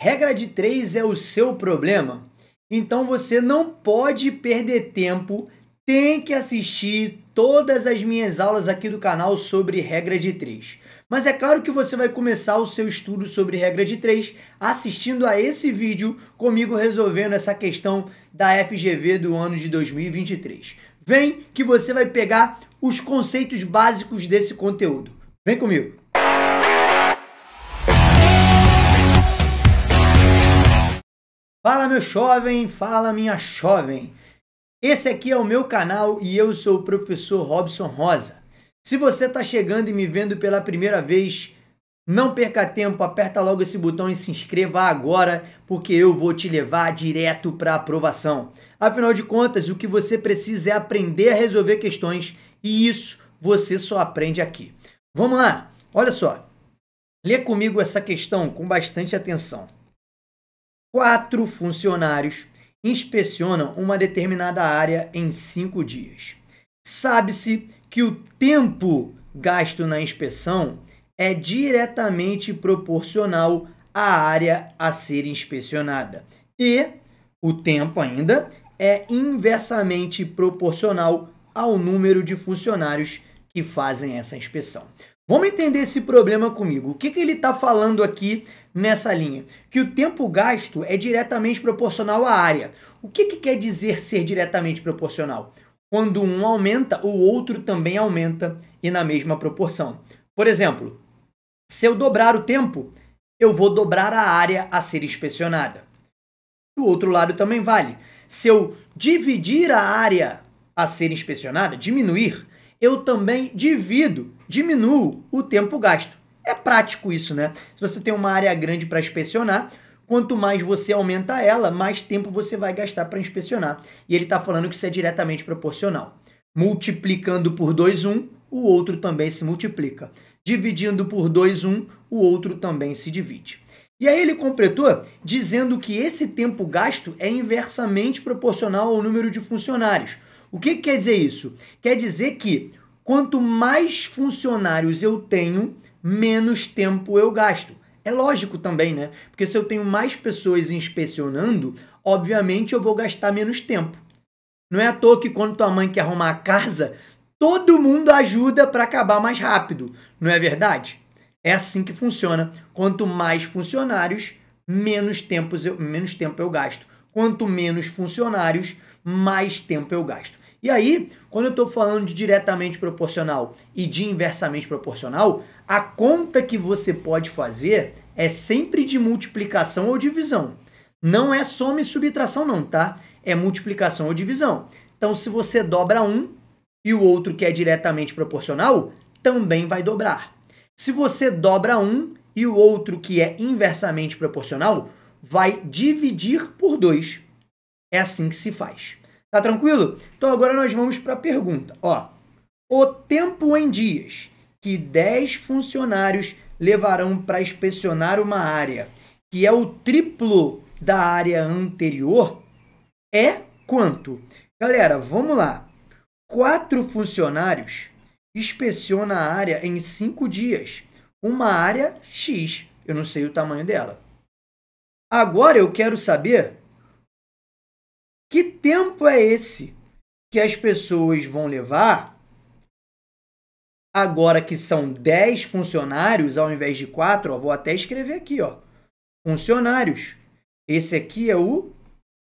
Regra de três é o seu problema. Então você não pode perder tempo, tem que assistir todas as minhas aulas aqui do canal sobre regra de três. Mas é claro que você vai começar o seu estudo sobre regra de três assistindo a esse vídeo comigo resolvendo essa questão da FGV do ano de 2023. Vem que você vai pegar os conceitos básicos desse conteúdo. Vem comigo! Fala meu jovem, fala minha jovem. Esse aqui é o meu canal e eu sou o professor Robson Rosa. Se você está chegando e me vendo pela primeira vez, não perca tempo, aperta logo esse botão e se inscreva agora, porque eu vou te levar direto para aprovação. Afinal de contas, o que você precisa é aprender a resolver questões e isso você só aprende aqui. Vamos lá. Olha só. Lê comigo essa questão com bastante atenção quatro funcionários inspecionam uma determinada área em cinco dias. Sabe-se que o tempo gasto na inspeção é diretamente proporcional à área a ser inspecionada. E o tempo ainda é inversamente proporcional ao número de funcionários que fazem essa inspeção. Vamos entender esse problema comigo. O que, que ele está falando aqui nessa linha? Que o tempo gasto é diretamente proporcional à área. O que, que quer dizer ser diretamente proporcional? Quando um aumenta, o outro também aumenta e na mesma proporção. Por exemplo, se eu dobrar o tempo, eu vou dobrar a área a ser inspecionada. Do outro lado também vale. Se eu dividir a área a ser inspecionada, diminuir, eu também divido diminuo o tempo gasto. É prático isso, né? Se você tem uma área grande para inspecionar, quanto mais você aumenta ela, mais tempo você vai gastar para inspecionar. E ele está falando que isso é diretamente proporcional. Multiplicando por 2, 1, um, o outro também se multiplica. Dividindo por 2, 1, um, o outro também se divide. E aí ele completou dizendo que esse tempo gasto é inversamente proporcional ao número de funcionários. O que, que quer dizer isso? Quer dizer que Quanto mais funcionários eu tenho, menos tempo eu gasto. É lógico também, né? Porque se eu tenho mais pessoas inspecionando, obviamente eu vou gastar menos tempo. Não é à toa que quando tua mãe quer arrumar a casa, todo mundo ajuda para acabar mais rápido, não é verdade? É assim que funciona. Quanto mais funcionários, menos, tempo eu, menos tempo eu gasto. Quanto menos funcionários, mais tempo eu gasto. E aí, quando eu estou falando de diretamente proporcional e de inversamente proporcional, a conta que você pode fazer é sempre de multiplicação ou divisão. Não é soma e subtração não, tá? É multiplicação ou divisão. Então, se você dobra um e o outro que é diretamente proporcional, também vai dobrar. Se você dobra um e o outro que é inversamente proporcional, vai dividir por dois. É assim que se faz. Tá tranquilo? Então agora nós vamos para a pergunta. Ó, o tempo em dias que 10 funcionários levarão para inspecionar uma área, que é o triplo da área anterior, é quanto? Galera, vamos lá. Quatro funcionários inspeciona a área em cinco dias. Uma área X. Eu não sei o tamanho dela. Agora eu quero saber que tempo é esse que as pessoas vão levar, agora que são 10 funcionários ao invés de 4, vou até escrever aqui, ó, funcionários. Esse aqui é o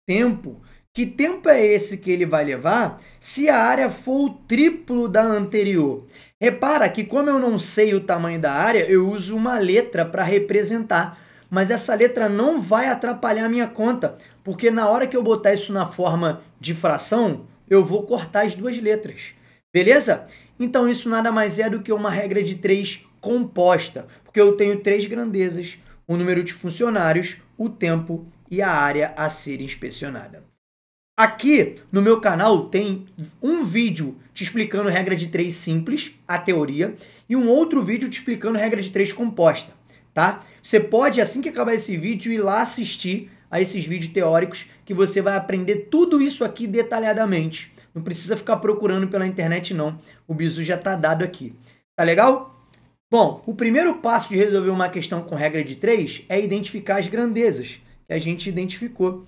tempo. Que tempo é esse que ele vai levar se a área for o triplo da anterior? Repara que como eu não sei o tamanho da área, eu uso uma letra para representar mas essa letra não vai atrapalhar a minha conta, porque na hora que eu botar isso na forma de fração, eu vou cortar as duas letras. Beleza? Então isso nada mais é do que uma regra de três composta, porque eu tenho três grandezas, o número de funcionários, o tempo e a área a ser inspecionada. Aqui no meu canal tem um vídeo te explicando regra de três simples, a teoria, e um outro vídeo te explicando regra de três composta tá? Você pode, assim que acabar esse vídeo, ir lá assistir a esses vídeos teóricos que você vai aprender tudo isso aqui detalhadamente. Não precisa ficar procurando pela internet, não. O bizu já está dado aqui. Tá legal? Bom, o primeiro passo de resolver uma questão com regra de 3 é identificar as grandezas que a gente identificou.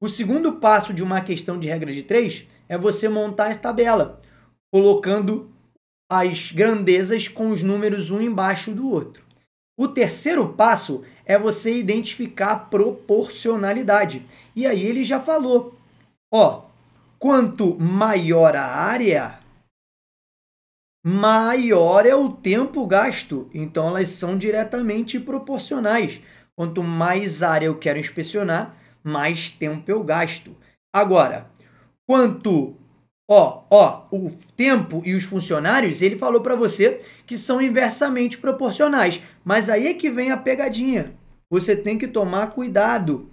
O segundo passo de uma questão de regra de 3 é você montar a tabela, colocando as grandezas com os números um embaixo do outro. O terceiro passo é você identificar proporcionalidade. E aí ele já falou, ó, quanto maior a área, maior é o tempo gasto. Então elas são diretamente proporcionais. Quanto mais área eu quero inspecionar, mais tempo eu gasto. Agora, quanto Ó, ó, o tempo e os funcionários, ele falou para você que são inversamente proporcionais. Mas aí é que vem a pegadinha. Você tem que tomar cuidado.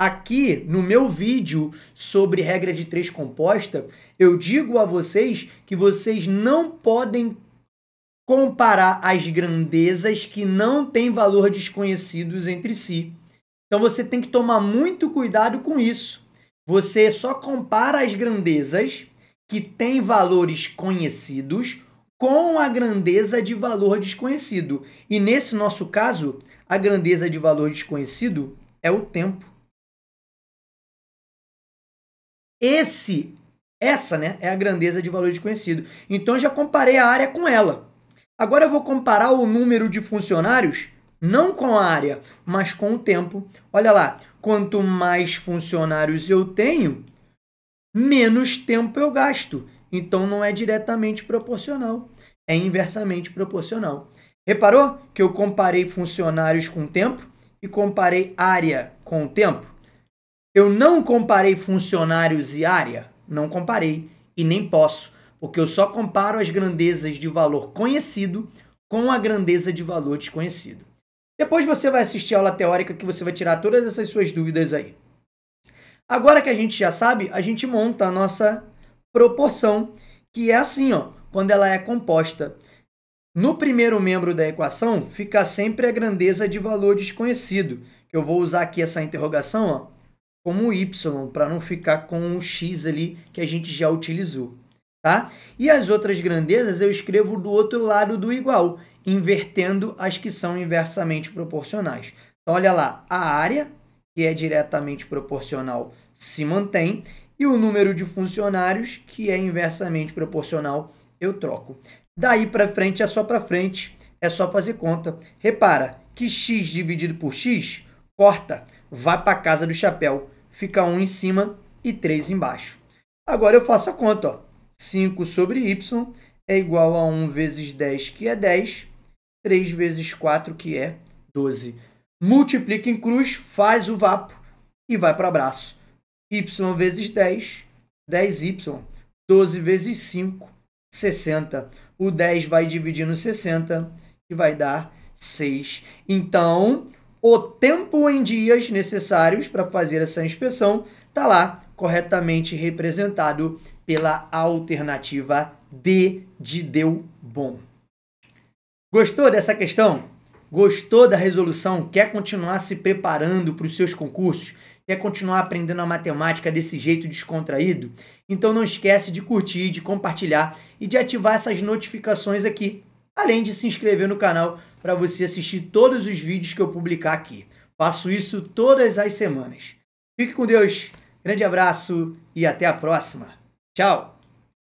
Aqui no meu vídeo sobre regra de três composta, eu digo a vocês que vocês não podem comparar as grandezas que não têm valor desconhecidos entre si. Então você tem que tomar muito cuidado com isso. Você só compara as grandezas que têm valores conhecidos com a grandeza de valor desconhecido. E nesse nosso caso, a grandeza de valor desconhecido é o tempo. Esse essa, né, é a grandeza de valor desconhecido. Então já comparei a área com ela. Agora eu vou comparar o número de funcionários não com a área, mas com o tempo. Olha lá, quanto mais funcionários eu tenho, menos tempo eu gasto. Então não é diretamente proporcional, é inversamente proporcional. Reparou que eu comparei funcionários com tempo e comparei área com tempo? Eu não comparei funcionários e área, não comparei e nem posso, porque eu só comparo as grandezas de valor conhecido com a grandeza de valor desconhecido. Depois você vai assistir a aula teórica que você vai tirar todas essas suas dúvidas aí. Agora que a gente já sabe, a gente monta a nossa proporção, que é assim, ó, quando ela é composta. No primeiro membro da equação fica sempre a grandeza de valor desconhecido. Eu vou usar aqui essa interrogação ó, como y, para não ficar com o x ali que a gente já utilizou. Tá? E as outras grandezas eu escrevo do outro lado do igual invertendo as que são inversamente proporcionais. Então, olha lá, a área, que é diretamente proporcional, se mantém, e o número de funcionários, que é inversamente proporcional, eu troco. Daí para frente é só para frente, é só fazer conta. Repara que x dividido por x, corta, vai para casa do chapéu, fica 1 em cima e 3 embaixo. Agora eu faço a conta, ó. 5 sobre y é igual a 1 vezes 10, que é 10, 3 vezes 4, que é 12. Multiplica em cruz, faz o vapo e vai para braço. Y vezes 10, 10Y. 12 vezes 5, 60. O 10 vai dividindo 60, e vai dar 6. Então, o tempo em dias necessários para fazer essa inspeção está lá corretamente representado pela alternativa D de deu bom. Gostou dessa questão? Gostou da resolução? Quer continuar se preparando para os seus concursos? Quer continuar aprendendo a matemática desse jeito descontraído? Então não esquece de curtir, de compartilhar e de ativar essas notificações aqui, além de se inscrever no canal para você assistir todos os vídeos que eu publicar aqui. Faço isso todas as semanas. Fique com Deus, grande abraço e até a próxima. Tchau!